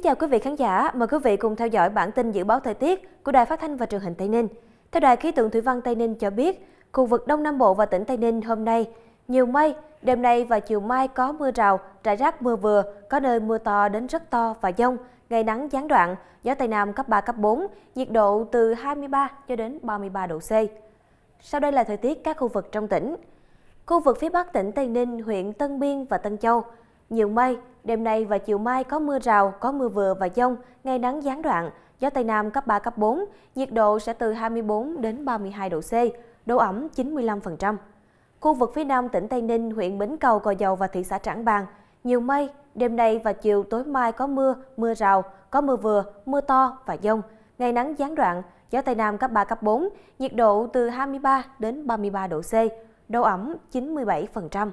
Kính chào quý vị khán giả, mời quý vị cùng theo dõi bản tin dự báo thời tiết của Đài Phát thanh và Truyền hình Tây Ninh. Theo Đài khí tượng thủy văn Tây Ninh cho biết, khu vực Đông Nam Bộ và tỉnh Tây Ninh hôm nay nhiều mây, đêm nay và chiều mai có mưa rào, rải rác mưa vừa, có nơi mưa to đến rất to và dông, ngày nắng gián đoạn, gió Tây Nam cấp 3, cấp 4, nhiệt độ từ 23 cho đến 33 độ C. Sau đây là thời tiết các khu vực trong tỉnh. Khu vực phía Bắc tỉnh Tây Ninh, huyện Tân Biên và Tân Châu – nhiều mây, đêm nay và chiều mai có mưa rào, có mưa vừa và dông, ngày nắng gián đoạn, gió Tây Nam cấp 3, cấp 4, nhiệt độ sẽ từ 24 đến 32 độ C, độ ẩm 95%. Khu vực phía nam tỉnh Tây Ninh, huyện Bến Cầu, cò Dầu và thị xã Trảng Bàng, nhiều mây, đêm nay và chiều tối mai có mưa, mưa rào, có mưa vừa, mưa to và dông, ngày nắng gián đoạn, gió Tây Nam cấp 3, cấp 4, nhiệt độ từ 23 đến 33 độ C, độ ẩm 97%.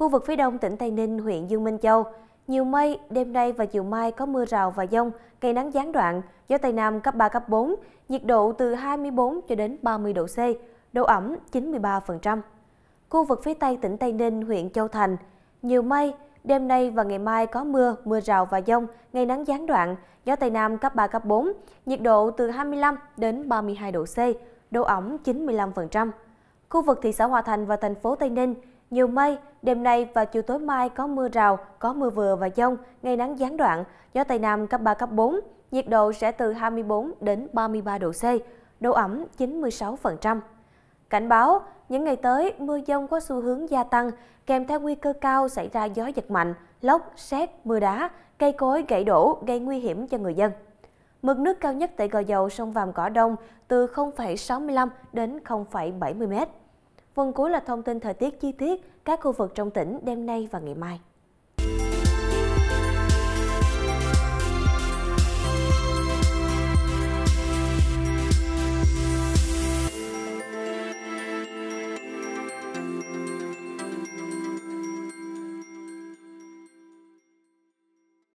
Khu vực phía đông tỉnh Tây Ninh, huyện Dương Minh Châu, nhiều mây, đêm nay và chiều mai có mưa rào và dông, ngày nắng gián đoạn, gió Tây Nam cấp 3, cấp 4, nhiệt độ từ 24 cho đến 30 độ C, độ ẩm 93%. Khu vực phía Tây tỉnh Tây Ninh, huyện Châu Thành, nhiều mây, đêm nay và ngày mai có mưa, mưa rào và dông, ngày nắng gián đoạn, gió Tây Nam cấp 3, cấp 4, nhiệt độ từ 25 đến 32 độ C, độ ẩm 95%. Khu vực thị xã Hòa Thành và thành phố Tây Ninh, nhiều mây, đêm nay và chiều tối mai có mưa rào, có mưa vừa và dông, ngày nắng gián đoạn, gió Tây Nam cấp 3, cấp 4, nhiệt độ sẽ từ 24 đến 33 độ C, độ ẩm 96%. Cảnh báo, những ngày tới, mưa dông có xu hướng gia tăng, kèm theo nguy cơ cao xảy ra gió giật mạnh, lốc, xét, mưa đá, cây cối gãy đổ gây nguy hiểm cho người dân. Mực nước cao nhất tại Gò Dầu sông Vàm Cỏ Đông từ 0,65 đến 0,70 mét. Phần cuối là thông tin thời tiết chi tiết các khu vực trong tỉnh đêm nay và ngày mai.